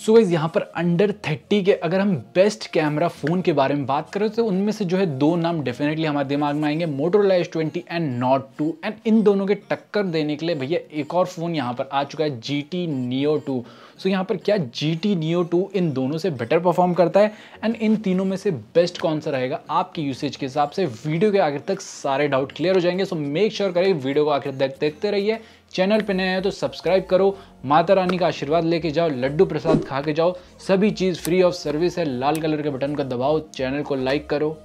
सो इस यहाँ पर अंडर थर्टी के अगर हम बेस्ट कैमरा फ़ोन के बारे में बात करें तो उनमें से जो है दो नाम डेफिनेटली हमारे दिमाग में आएंगे Motorola S twenty and not two and इन दोनों के टक्कर देने के लिए भैया एक और फ़ोन यहाँ पर आ चुका है G T Neo two so यहाँ पर क्या जी टी नियो टू इन दोनों से बेटर परफॉर्म करता है एंड इन तीनों में से बेस्ट कौन सा रहेगा आपके यूसेज के हिसाब से वीडियो के आखिर तक सारे डाउट क्लियर हो जाएंगे सो मेक श्योर करें वीडियो को आखिर तक देखते रहिए चैनल पर नए हैं तो सब्सक्राइब करो माता रानी का आशीर्वाद लेके जाओ लड्डू प्रसाद खा के जाओ सभी चीज़ फ्री ऑफ सर्विस है लाल कलर के बटन का दबाओ चैनल को लाइक करो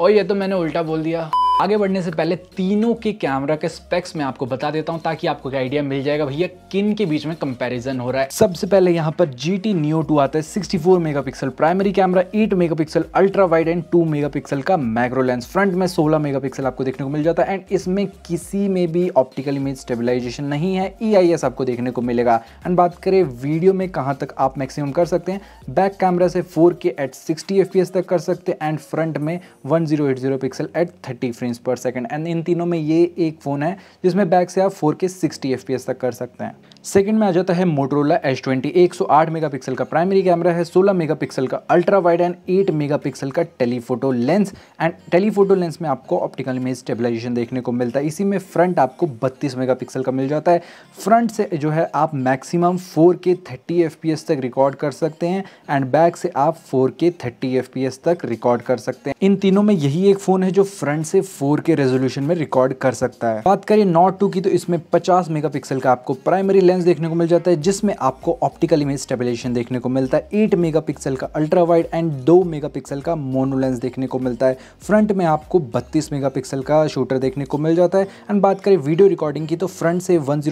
और ये तो मैंने उल्टा बोल दिया आगे बढ़ने से पहले तीनों के कैमरा के स्पेक्स मैं आपको बता देता हूं ताकि आपको आइडिया मिल जाएगा भैया किन के बीच में कंपैरिजन हो रहा है सबसे पहले यहां पर जी टी न्यू टू आता है 64 megapixel primary camera 8 megapixel ultra wide and 2 megapixel का मैक्रो लेंस फ्रंट में 16 मेगापिक्सल आपको देखने को मिल जाता है एंड इसमें किसी में भी ऑप्टिकल इमेज स्टेबिलाईजेशन नहीं है ई e आपको देखने को मिलेगा एंड बात करें वीडियो में कहाँ तक आप मैक्सिमम कर सकते हैं बैक कैमरा से फोर एट सिक्सटी एफ तक कर सकते हैं एंड फ्रंट में one pixel at thirty frame frames per second and इन तीनों में ये एक फ़ोन है जिसमें बैक से आप फोर के सिक्सटी एफ तक कर सकते हैं सेकंड में आ जाता है मोटरोला एच ट्वेंटी एक सौ आठ मेगा पिक्सल का प्राइमरी कैमरा है 16 मेगापिक्सल का अल्ट्रा वाइड एंड 8 मेगापिक्सल का telephoto lens and telephoto lens में आपको ऑप्टिकल इमेज स्टेबलाइजेशन देखने को मिलता है इसी में फ्रंट आपको 32 मेगापिक्सल का मिल जाता है फ्रंट से जो है आप मैक्सिमम फोर के तक रिकॉर्ड कर सकते हैं एंड बैक से आप फोर के तक रिकॉर्ड कर सकते हैं इन तीनों में यही एक फ़ोन है जो फ्रंट से 4K रेजोल्यूशन में रिकॉर्ड कर सकता है बात करें नॉट टू की तो इसमें पचास मेगा का आपको प्राइमरी लेंस देखने को मिल जाता है जिसमें आपको ऑप्टिकल इमेज स्टेबलाइजेशन देखने को मिलता है 8 मेगापिक्सल का अल्ट्रा वाइड एंड 2 मेगापिक्सल का मोनो लेंस देखने को मिलता है फ्रंट में आपको 32 मेगापिक्सल का शूटर देखने को मिल जाता है एंड बात करें वीडियो रिकॉर्डिंग की तो फ्रंट से one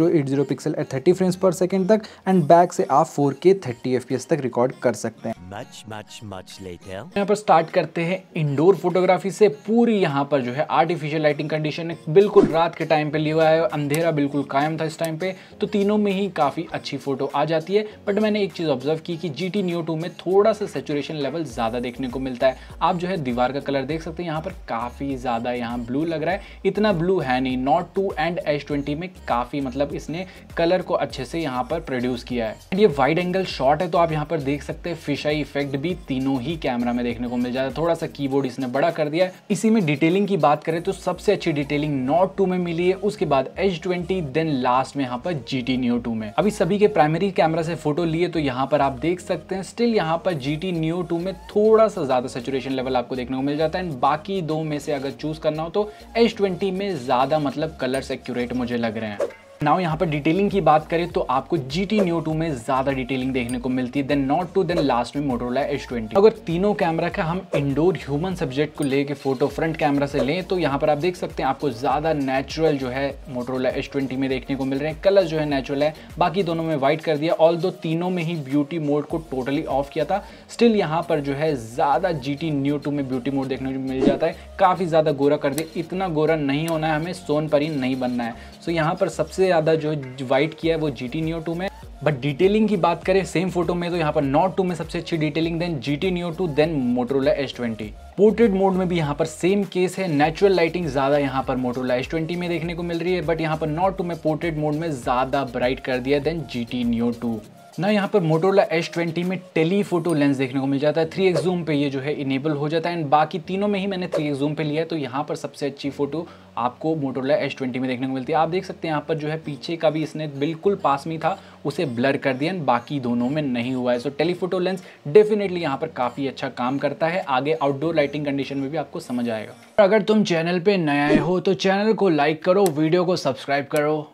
pixel at thirty frames per second तक एंड बैक से आप फोर के थर्टी तक रिकॉर्ड कर सकते हैं मच मच मच यहाँ पर स्टार्ट करते हैं इंडोर फोटोग्राफी से पूरी यहाँ पर जो है आर्टिफिशियल लाइटिंग कंडीशन बिल्कुल रात के टाइम पे लिया हुआ है अंधेरा बिल्कुल कायम था इस टाइम पे तो तीनों में ही काफ़ी अच्छी फ़ोटो आ जाती है बट मैंने एक चीज़ ऑब्जर्व की कि जी टी न्यू टू में थोड़ा सा सेचुरेशन लेवल ज़्यादा देखने को मिलता है आप जो है दीवार का कलर देख सकते हैं यहाँ पर काफ़ी ज़्यादा यहाँ ब्लू लग रहा है इतना ब्लू है नहीं note two and H twenty में काफ़ी मतलब इसने कलर को अच्छे से यहाँ पर प्रोड्यूस किया है एंड ये वाइड एंगल शॉट है तो आप यहाँ पर देख सकते हैं फिशाई इफेक्ट भी तीनों ही कैमरा में देखने को मिल जाता है थोड़ा सा कीबोर्ड इसने बड़ा कर दिया है इसी में डिटेलिंग की बात करें तो सबसे अच्छी डिटेलिंग नॉट टू में मिली है उसके बाद एच ट्वेंटी देन लास्ट में यहाँ पर जी टी न्यू टू में अभी सभी के प्राइमरी कैमरा से फोटो लिए तो यहाँ पर आप देख सकते हैं स्टिल यहाँ पर जी टी न्यू टू में थोड़ा सा ज्यादा सेचुरेशन लेवल आपको देखने को मिल जाता है एंड बाकी दो में से अगर चूज करना हो तो एच ट्वेंटी में ज्यादा मतलब कलर सेक्यूरेट मुझे लग रहे हैं नाउ यहाँ पर डिटेलिंग की बात करें तो आपको जी टी न्यू टू में ज्यादा डिटेलिंग देखने को मिलती है then not two then last में मोटरोला एच ट्वेंटी अगर तीनों कैमरा का हम इंडोर ह्यूमन सब्जेक्ट को लेके फोटो फ्रंट कैमरा से लें तो यहाँ पर आप देख सकते हैं आपको ज्यादा नेचुरल जो है मोटरोला एच ट्वेंटी में देखने को मिल रहे हैं कलर जो है नेचुरल है बाकी दोनों में व्हाइट कर दिया ऑल दो तीनों में ही ब्यूटी मोड को टोटली ऑफ किया था स्टिल यहाँ पर जो है ज्यादा जी टी न्यू टू में ब्यूटी मोड देखने को मिल जाता है काफी ज्यादा गोरा कर दिया इतना गोरा नहीं होना है हमें सोन पर ही नहीं बनना है सो तो यहाँ पर सबसे ज़्यादा जो वाइट किया है वो जी टी न्यू में बट डिटेलिंग की बात करें सेम फोटो में तो यहाँ पर नॉट टू में सबसे अच्छी detailing then G T new two then Motorola Edge twenty portrait mode में भी यहाँ पर सेम केस है नेचुरल लाइटिंग ज़्यादा यहाँ पर मोटरोला एस ट्वेंटी में देखने को मिल रही है बट यहाँ पर नॉट टू में पोर्ट्रेट मोड में ज़्यादा ब्राइट कर दिया then G T new two ना यहाँ पर मोटोला एच ट्वेंटी में टेलीफोटो लेंस देखने को मिल जाता है थ्री एक्स जूम पे ये जो है इनेबल हो जाता है एंड बाकी तीनों में ही मैंने थ्री एक्स जूम पे लिया है तो यहाँ पर सबसे अच्छी फोटो आपको मोटोला एच ट्वेंटी में देखने को मिलती है आप देख सकते हैं यहाँ पर जो है पीछे का भी इसने बिल्कुल पास में था उसे ब्लर कर दिया एंड बाकी दोनों में नहीं हुआ है सो टेलीफोटो लेंस डेफिनेटली यहाँ पर काफ़ी अच्छा काम करता है आगे आउटडोर लाइटिंग कंडीशन में भी आपको समझ आएगा अगर तुम चैनल पर नए हो तो चैनल को लाइक करो वीडियो को सब्सक्राइब करो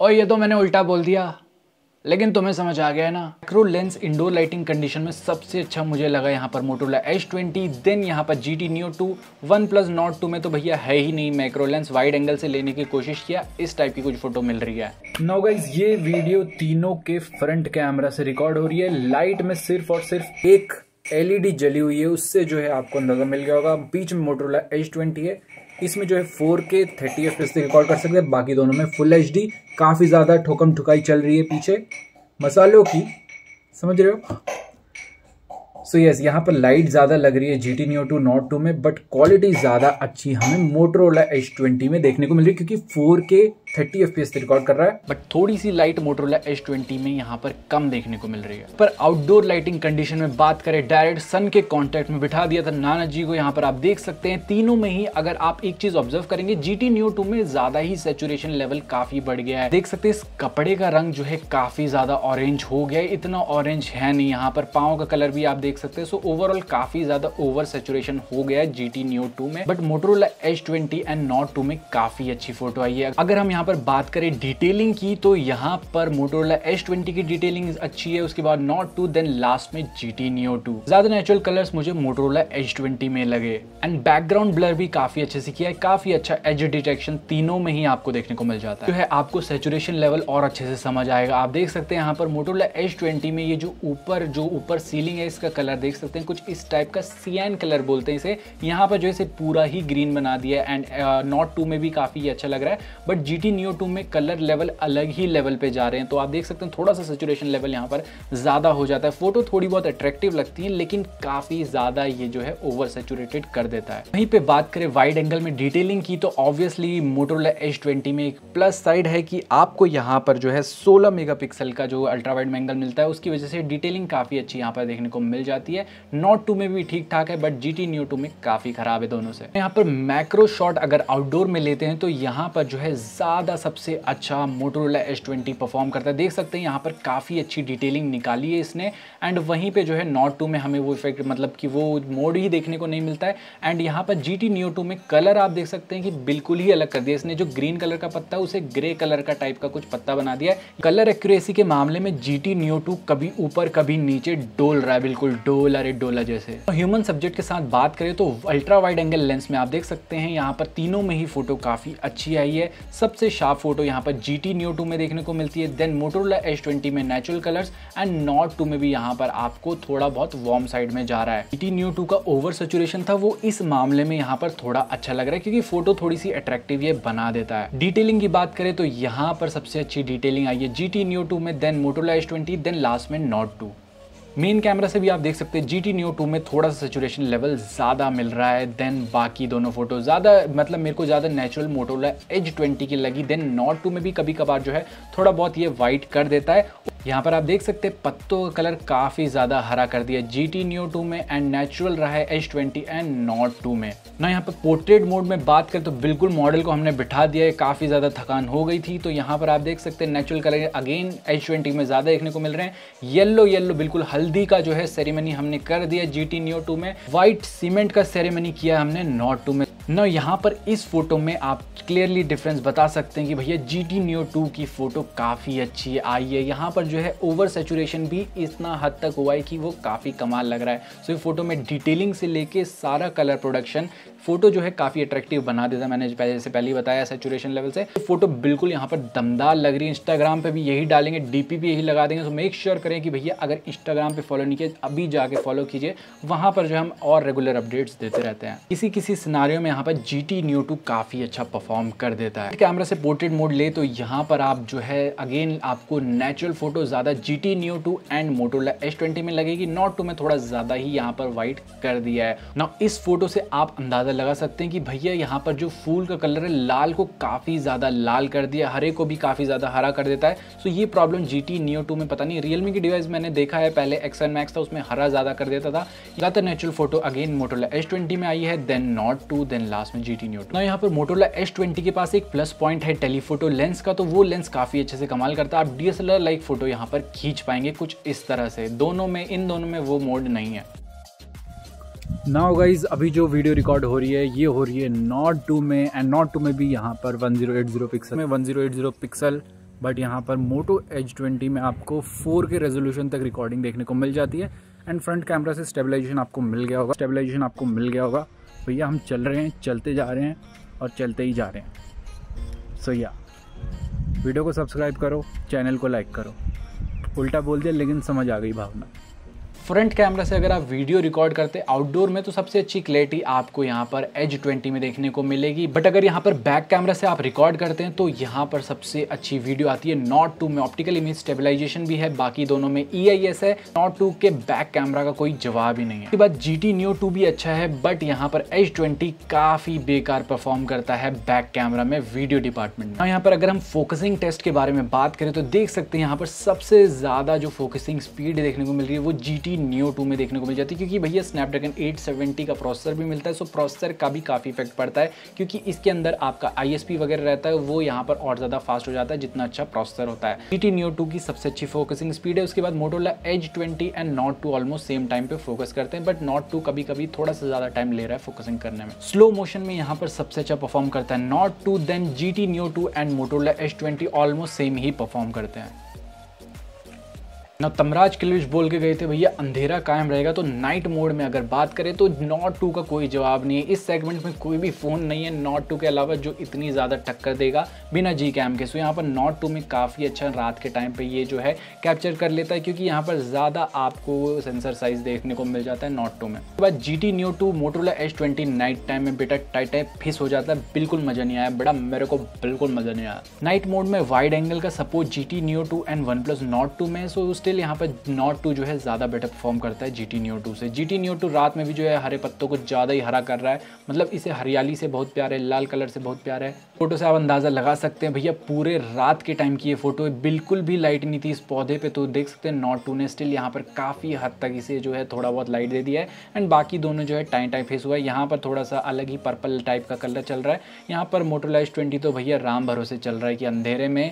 और ये तो मैंने उल्टा बोल दिया लेकिन तुम्हें समझ आ गया है ना macro lens indoor lighting condition में सबसे अच्छा मुझे लगा यहाँ पर मोटोला एच ट्वेंटी देन यहाँ पर G T new two one plus Nord two में तो भैया है ही नहीं मैक्रो लेंस वाइड एंगल से लेने की कोशिश किया इस टाइप की कुछ फोटो मिल रही है नो गाइज ये वीडियो तीनों के फ्रंट कैमरा से रिकॉर्ड हो रही है लाइट में सिर्फ और सिर्फ एक एलईडी e जली हुई है उससे जो है आपको अंदाजा मिल गया होगा बीच में मोटरोला एच ट्वेंटी है इसमें जो है four K thirty F S record कर सकते हैं बाकी दोनों में फुल एच डी काफ़ी ज़्यादा ठोकम ठुकाई चल रही है पीछे मसालों की समझ रहे हो सो so यस yes, यहाँ पर लाइट ज़्यादा लग रही है G T new two Nord two में बट क्वालिटी ज़्यादा अच्छी हमें मोटरोला एच ट्वेंटी में देखने को मिल रही है क्योंकि फोर के थर्टी एफ पे रिकॉर्ड कर रहा है बट थोड़ी सी लाइट मोटरोला एच ट्वेंटी में यहाँ पर कम देखने को मिल रही है पर आउटडोर लाइटिंग कंडीशन में बात करें डायरेक्ट सन के कॉन्टेक्ट में बिठा दिया था नाना जी को यहाँ पर आप देख सकते हैं तीनों में ही अगर आप एक चीज ऑब्जर्व करेंगे जी टी न्यू टू में ज्यादा ही सेचुरेशन लेवल काफी बढ़ गया है देख सकते हैं इस कपड़े का रंग जो है काफी ज्यादा ऑरेंज हो गया है इतना ऑरेंज है नहीं यहाँ पर पाओ का कलर भी आप देख सकते हैं सो ओवरऑल काफी ज्यादा ओवर सेचुरेशन हो गया है जी टी न्यू टू में but Motorola H twenty and not two में काफी अच्छी फोटो आई है अगर हम यहाँ पर बात करें डिटेलिंग की तो यहाँ पर मोटोरोला एस ट्वेंटी की डिटेलिंग अच्छी है उसके बाद नॉट टू देन लास्ट में जी टी नियो टू ज्यादा नेचुरल कलर्स मुझे मोटोरोला एच ट्वेंटी में लगे एंड बैकग्राउंड ब्लर भी काफी अच्छे से किया है काफी अच्छा एज डिटेक्शन तीनों में ही आपको देखने को मिल जाता है जो है आपको सेचुरेशन लेवल और अच्छे से समझ आएगा आप देख सकते हैं यहाँ पर मोटोरोला एच ट्वेंटी में ये जो ऊपर जो ऊपर सीलिंग है इसका कलर देख सकते हैं कुछ इस टाइप का सीएन कलर बोलते हैं इसे यहाँ पर जो है पूरा ही ग्रीन बना दिया एंड नॉट टू में भी काफी अच्छा लग रहा है बट जी जबकि नियो टू में कलर लेवल अलग ही लेवल पे जा रहे हैं तो आप देख सकते हैं थोड़ा सा सेचुरेशन लेवल यहाँ पर ज़्यादा हो जाता है फोटो थोड़ी बहुत अट्रैक्टिव लगती है लेकिन काफ़ी ज़्यादा ये जो है ओवर सेचुरेटेड कर देता है वहीं पर बात करें वाइड एंगल में डिटेलिंग की तो ऑब्वियसली मोटोला एच में एक प्लस साइड है कि आपको यहाँ पर जो है सोलह मेगा का जो अल्ट्रा वाइड एंगल मिलता है उसकी वजह से डिटेलिंग काफ़ी अच्छी यहाँ पर देखने को मिल जाती है नॉट टू में भी ठीक ठाक है but G T new two में काफ़ी ख़राब है दोनों से यहाँ पर मैक्रो शॉट अगर आउटडोर में लेते हैं तो यहाँ पर जो है ज़्यादा ज़्यादा सबसे अच्छा मोटरोला एच ट्वेंटी परफॉर्म करता है देख सकते हैं यहाँ पर काफ़ी अच्छी डिटेलिंग निकाली है इसने एंड वहीं पे जो है नॉट टू में हमें वो इफेक्ट मतलब कि वो मोड ही देखने को नहीं मिलता है एंड यहाँ पर जी टी न्यू टू में कलर आप देख सकते हैं कि बिल्कुल ही अलग कर दिया इसने जो ग्रीन कलर का पत्ता है उसे ग्रे कलर का टाइप का कुछ पत्ता बना दिया है कलर एक्यूरेसी के मामले में जी टी न्यू टू कभी ऊपर कभी नीचे डोल रहा है बिल्कुल डोल अरे डोला जैसे ह्यूमन तो सब्जेक्ट के साथ बात करें तो अल्ट्रा वाइड एंगल लेंस में आप देख सकते हैं यहाँ पर तीनों में ही फोटो काफ़ी अच्छी आई है सबसे शार्प फोटो यहाँ पर जी टी न्यू में देखने को मिलती है देन मोटोरोला एच ट्वेंटी में natural colours and not two में भी यहाँ पर आपको थोड़ा बहुत वार्म साइड में जा रहा है जी टी न्यू का ओवर सेचुरेशन था वो इस मामले में यहाँ पर थोड़ा अच्छा लग रहा है क्योंकि फोटो थोड़ी सी अट्रैक्टिव ये बना देता है डिटेलिंग की बात करें तो यहाँ पर सबसे अच्छी डिटेलिंग आई है जी टी न्यू टू में then Motorola Edge twenty then last में नॉट टू मेन कैमरा से भी आप देख सकते हैं जी टी न्यू टू में थोड़ा सा सेचुरेशन लेवल ज़्यादा मिल रहा है देन बाकी दोनों फोटो ज़्यादा मतलब मेरे को ज़्यादा नेचुरल मोटोला एज ट्वेंटी की लगी देन नॉट टू में भी कभी कभार जो है थोड़ा बहुत ये वाइट कर देता है यहाँ पर आप देख सकते हैं पत्तों का कलर काफ़ी ज़्यादा हरा कर दिया जी टी न्यू टू में एंड नेचुरल रहा है Edge twenty and not two में ना यहाँ पर पोर्ट्रेट मोड में बात करें तो बिल्कुल मॉडल को हमने बिठा दिया है काफ़ी ज़्यादा थकान हो गई थी तो यहाँ पर आप देख सकते हैं natural colour again Edge twenty में ज़्यादा देखने को मिल रहे हैं येल्लो येल्लो बिल्कुल हल्दी हल्दी का जो है सेरेमनी हमने कर दिया जी टी न्यो टू में व्हाइट सीमेंट का सेरेमनी किया हमने नॉट टू में ना यहाँ पर इस फोटो में आप क्लियरली डिफरेंस बता सकते हैं कि भैया जी टी न्यो टू की फ़ोटो काफ़ी अच्छी आई है यहाँ पर जो है ओवर सेचुरेशन भी इतना हद तक हुआ है कि वो काफ़ी कमाल लग रहा है सो ये फ़ोटो में डिटेलिंग से लेके सारा कलर प्रोडक्शन फ़ोटो जो है काफ़ी अट्रैक्टिव बना देता है मैंने जैसे पहले ही बताया सेचुरेशन लेवल से तो फ़ोटो बिल्कुल यहाँ पर दमदार लग रही है इंस्टाग्राम पर भी यही डालेंगे डी भी यही लगा देंगे तो मेक श्योर करें कि भैया अगर इंस्टाग्राम पर फॉलो नहीं किया अभी जाके फॉलो कीजिए वहाँ पर जो हम और रेगुलर अपडेट्स देते रहते हैं किसी किसी सिनारियों में यहाँ पर जी टी न्यू टू काफ़ी अच्छा परफॉर्म कर देता है कैमरा से पोर्ट्रेट मोड ले तो यहाँ पर आप जो है अगेन आपको नेचुरल फोटो ज़्यादा G T new two and Motorola S twenty में लगेगी नॉट टू में थोड़ा ज़्यादा ही यहाँ पर वाइट कर दिया है ना इस फोटो से आप अंदाज़ा लगा सकते हैं कि भैया यहाँ पर जो फूल का कलर है लाल को काफ़ी ज़्यादा लाल कर दिया हरे को भी काफ़ी ज़्यादा हरा कर देता है सो ये problem G T new two में पता नहीं रियलमी की डिवाइस मैंने देखा है पहले एक्सन मैक्स था उसमें हरा ज़्यादा कर देता था ज़्यादातर natural photo again Motorola S twenty में आई है then not two then and last में जी टी न्यू टू यहाँ पर मोटोला एस ट्वेंटी के पास एक प्लस पॉइंट है टेलीफोटो लेंस का तो वो लेंस काफी अच्छे से कमाल करता है आप D S L R like photo यहाँ पर खींच पाएंगे कुछ इस तरह से दोनों में इन दोनों में वो मोड नहीं है नाउ गाइज अभी जो वीडियो रिकॉर्ड हो रही है ये हो रही है नॉट टू में एंड नॉट टू में भी यहाँ पर 1080 पिक्सल में one zero eight zero pixel but यहाँ पर मोटो एच ट्वेंटी में आपको फोर के रेजोल्यूशन तक रिकॉर्डिंग देखने को मिल जाती है एंड फ्रंट कैमरा से स्टेबलाइजेशन आपको मिल गया होगा स्टेबलाइजेशन आपको मिल गया होगा भैया हम चल रहे हैं चलते जा रहे हैं और चलते ही जा रहे हैं सो या वीडियो को सब्सक्राइब करो चैनल को लाइक करो उल्टा बोल दिया लेकिन समझ आ गई भावना फ्रंट कैमरा से अगर आप वीडियो रिकॉर्ड करते आउटडोर में तो सबसे अच्छी क्लैरिटी आपको यहाँ पर एज ट्वेंटी में देखने को मिलेगी बट अगर यहाँ पर बैक कैमरा से आप रिकॉर्ड करते हैं तो यहाँ पर सबसे अच्छी वीडियो आती है नॉट टू में ऑप्टिकल इमेज स्टेबलाइजेशन भी है बाकी दोनों में ई e है नॉट टू के बैक कैमरा का कोई जवाब ही नहीं है इसके बाद जी टी न्यू टू भी अच्छा है बट यहाँ पर एच ट्वेंटी काफी बेकार परफॉर्म करता है बैक कैमरा में वीडियो डिपार्टमेंट में यहाँ पर अगर हम फोकसिंग टेस्ट के बारे में बात करें तो देख सकते हैं यहाँ पर सबसे ज्यादा जो फोकसिंग स्पीड देखने को मिल रही है वो जी टी नियो टू में देखने को मिल जाती है क्योंकि भैया स्नैपड्रैगन एट सेवेंटी का प्रोसेसर भी मिलता है सो प्रोसेसर का भी काफ़ी इफेक्ट पड़ता है क्योंकि इसके अंदर आपका आई वगैरह रहता है वो यहाँ पर और ज़्यादा फास्ट हो जाता है जितना अच्छा प्रोसेसर होता है जी टी नियो टू की सबसे अच्छी फोकसिंग स्पीड है उसके बाद Motorola Edge twenty and not two almost same time पर फोकस करते हैं बट नॉट टू कभी कभी थोड़ा सा ज़्यादा टाइम ले रहा है फोकसिंग करने में स्लो मोशन में यहाँ पर सबसे अच्छा परफॉर्म करता है Nord two then G T new two and Motorola Edge twenty almost same ही परफॉर्म करते हैं ना तमराज किलविच बोल के गए थे भैया अंधेरा कायम रहेगा तो नाइट मोड में अगर बात करें तो नॉट टू का कोई जवाब नहीं है इस सेगमेंट में कोई भी फ़ोन नहीं है नॉट टू के अलावा जो इतनी ज़्यादा टक्कर देगा बिना जी कैम के सो यहाँ पर नॉट टू में काफ़ी अच्छा रात के टाइम पर ये जो है कैप्चर कर लेता है क्योंकि यहाँ पर ज़्यादा आपको सेंसर साइज देखने को मिल जाता है नॉट टू में उसके बाद G T new two Motorola Edge twenty night time में बेटा टाइट फिस हो जाता है बिल्कुल मज़ा नहीं आया बड़ा मेरे को बिल्कुल मज़ा नहीं आया नाइट मोड में वाइड एंगल का support G T new two and one plus Nord two में सो उस स्टिल यहाँ पर नॉट टू जो है ज़्यादा बेटर परफॉर्म करता है जी टी न्यू टू से जी टी न्यू टू रात में भी जो है हरे पत्तों को ज़्यादा ही हरा कर रहा है मतलब इसे हरियाली से बहुत प्यार है लाल कलर से बहुत प्यार है फोटो से आप अंदाज़ा लगा सकते हैं भैया पूरे रात के टाइम की ये फोटो है बिल्कुल भी लाइट नहीं थी इस पौधे पर तो देख सकते हैं नॉट टू ने स्टिल यहाँ पर काफ़ी हद तक इसे जो है थोड़ा बहुत लाइट दे दिया है एंड बाकी दोनों जो है टाइम टाइम फेस हुआ है यहाँ पर थोड़ा सा अलग ही पर्पल टाइप का कलर चल रहा है यहाँ पर मोटोलाइज ट्वेंटी तो भैया राम भरोसे चल रहा है कि अंधेरे में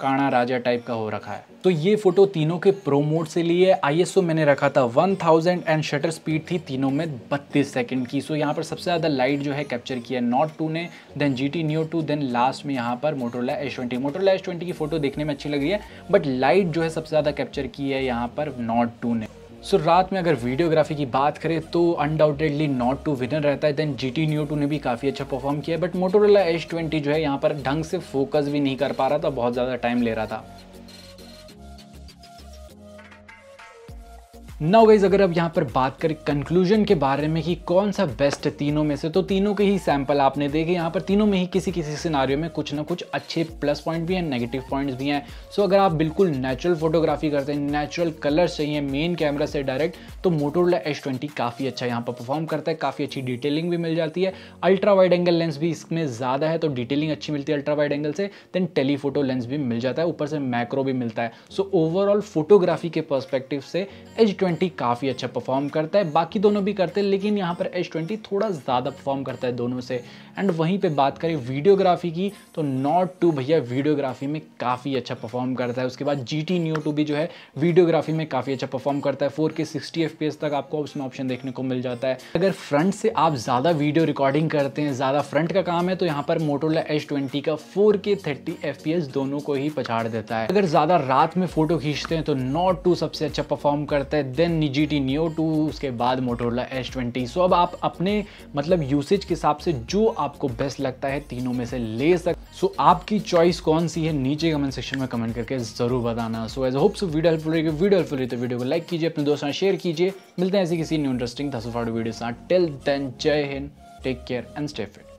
काणा राजा टाइप का हो रखा है तो ये फोटो तीनों के प्रो मोड से लिए आई एस मैंने रखा था 1000 एंड शटर स्पीड थी तीनों में 32 सेकंड की सो यहाँ पर सबसे ज़्यादा लाइट जो है कैप्चर किया नॉट टू ने then G T new two then last में यहाँ पर Motorola S twenty Motorola S twenty की फोटो देखने में अच्छी लग रही है बट लाइट जो है सबसे ज़्यादा कैप्चर की है यहाँ पर नॉट टू ने सो रात में अगर वीडियोग्राफी की बात करें तो अनडाउटेडली नॉट टू विनर रहता है then G T new two ने भी काफ़ी अच्छा परफॉर्म किया बट मोटोरोला एच ट्वेंटी जो है यहाँ पर ढंग से फोकस भी नहीं कर पा रहा था बहुत ज़्यादा टाइम ले रहा था ना गाइज अगर अब यहाँ पर बात करें कंक्लूजन के बारे में कि कौन सा बेस्ट है तीनों में से तो तीनों के ही सैंपल आपने देखे यहाँ पर तीनों में ही किसी किसी सिनारियों में कुछ ना कुछ अच्छे प्लस पॉइंट भी हैं नेगेटिव पॉइंट्स भी हैं सो अगर आप बिल्कुल नेचुरल फोटोग्राफी करते हैं नेचुरल कलर चाहिए मेन कैमरा से डायरेक्ट तो मोटोला एच ट्वेंटी काफ़ी अच्छा यहाँ पर परफॉर्म करता है काफ़ी अच्छी डिटेलिंग भी मिल जाती है अल्ट्रा वाइड एंगल लेंस भी इसमें ज़्यादा है तो डिटेलिंग अच्छी मिलती है अल्ट्रा वाइड एंगल से देन टेलीफोटो लेंस भी मिल जाता है ऊपर से मैक्रो भी मिलता है सो ओवरऑल फोटोग्राफी के परस्पेक्टिव से एच ट्वेंटी काफ़ी अच्छा परफॉर्म करता है बाकी दोनों भी करते हैं लेकिन यहाँ पर एच ट्वेंटी थोड़ा ज़्यादा परफॉर्म करता है दोनों से एंड वहीं पे बात करें वीडियोग्राफी की तो नॉट टू भैया वीडियोग्राफी में काफ़ी अच्छा परफॉर्म करता है उसके बाद जी टी न्यू टू भी जो है वीडियोग्राफी में काफ़ी अच्छा परफॉर्म करता है फोर के सिक्सटी एफ पी एस तक आपको उसमें ऑप्शन देखने को मिल जाता है अगर फ्रंट से आप ज़्यादा वीडियो रिकॉर्डिंग करते हैं ज़्यादा फ्रंट का काम है तो यहाँ पर मोटोला एच ट्वेंटी का four K thirty F P S दोनों को ही पछाड़ देता है अगर ज़्यादा रात में फोटो खींचते हैं तो नॉट टू सबसे अच्छा परफॉर्म करता है then G T Neo two उसके बाद मोटोरोला एस ट्वेंटी सो अब आप अपने मतलब यूसेज के हिसाब से जो आपको बेस्ट लगता है तीनों में से ले सकते सो so, आपकी चॉइस कौन सी है नीचे कमेंट सेक्शन में कमेंट करके ज़रूर बताना so as hopes video helpful रहेगी वीडियो हेल्पफुल रही तो वीडियो को लाइक कीजिए अपने दोस्तों शेयर कीजिए मिलते हैं ऐसी किसी न्यू इंटरेस्टिंग फॉर वीडियो साथ टिल देन जय हिंद take care and stay fit